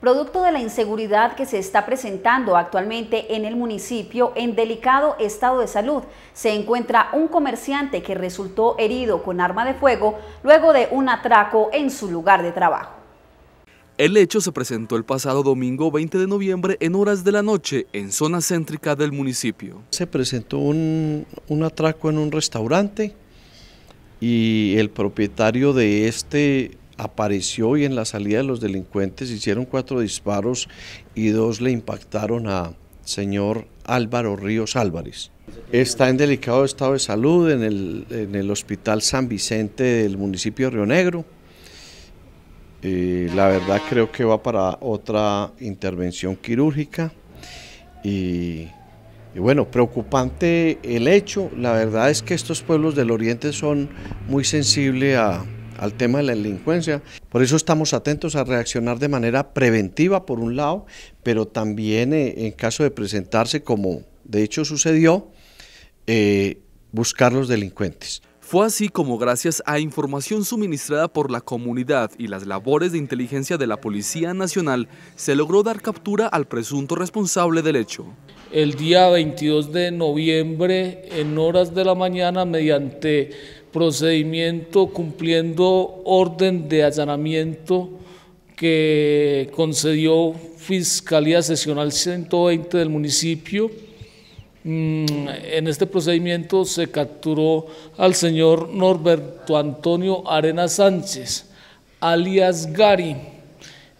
producto de la inseguridad que se está presentando actualmente en el municipio en delicado estado de salud. Se encuentra un comerciante que resultó herido con arma de fuego luego de un atraco en su lugar de trabajo. El hecho se presentó el pasado domingo 20 de noviembre en horas de la noche en zona céntrica del municipio. Se presentó un, un atraco en un restaurante y el propietario de este apareció y en la salida de los delincuentes hicieron cuatro disparos y dos le impactaron a señor Álvaro Ríos Álvarez. Está en delicado estado de salud en el, Hospital San Vicente del municipio de Río Negro. Eh, la verdad creo que va para otra intervención quirúrgica. y bueno, preocupante el hecho. La verdad es que estos pueblos del oriente son muy sensibles a, al tema de la delincuencia. Por eso estamos atentos a reaccionar de manera preventiva, por un lado, pero también eh, en caso de presentarse, como de hecho sucedió, eh, buscar los delincuentes. Fue así como gracias a información suministrada por la comunidad y las labores de inteligencia de la Policía Nacional, se logró dar captura al presunto responsable del hecho. El día 22 de noviembre, en horas de la mañana, mediante procedimiento cumpliendo orden de allanamiento que concedió Fiscalía Seccional 120 del municipio. Mm, en este procedimiento se capturó al señor Norberto Antonio Arena Sánchez, alias Gary.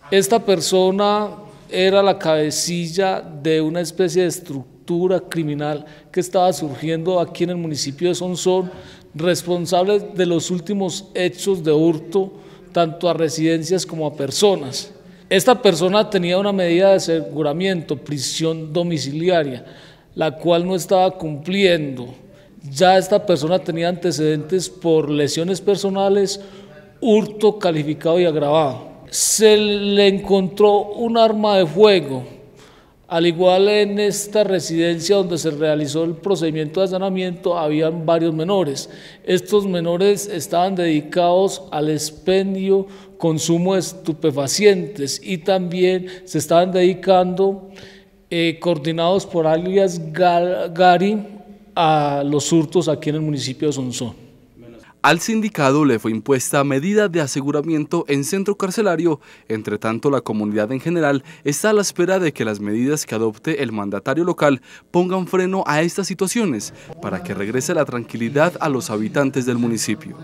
Esta persona era la cabecilla de una especie de estructura criminal que estaba surgiendo aquí en el municipio de Sonsón, responsable de los últimos hechos de hurto tanto a residencias como a personas. Esta persona tenía una medida de aseguramiento, prisión domiciliaria, la cual no estaba cumpliendo. Ya esta persona tenía antecedentes por lesiones personales, hurto calificado y agravado. Se le encontró un arma de fuego al igual en esta residencia donde se realizó el procedimiento de saneamiento habían varios menores. Estos menores estaban dedicados al expendio, consumo de estupefacientes y también se estaban dedicando, eh, coordinados por alias Gari, a los hurtos aquí en el municipio de Sonsón. Al sindicado le fue impuesta medida de aseguramiento en centro carcelario, entre tanto la comunidad en general está a la espera de que las medidas que adopte el mandatario local pongan freno a estas situaciones para que regrese la tranquilidad a los habitantes del municipio.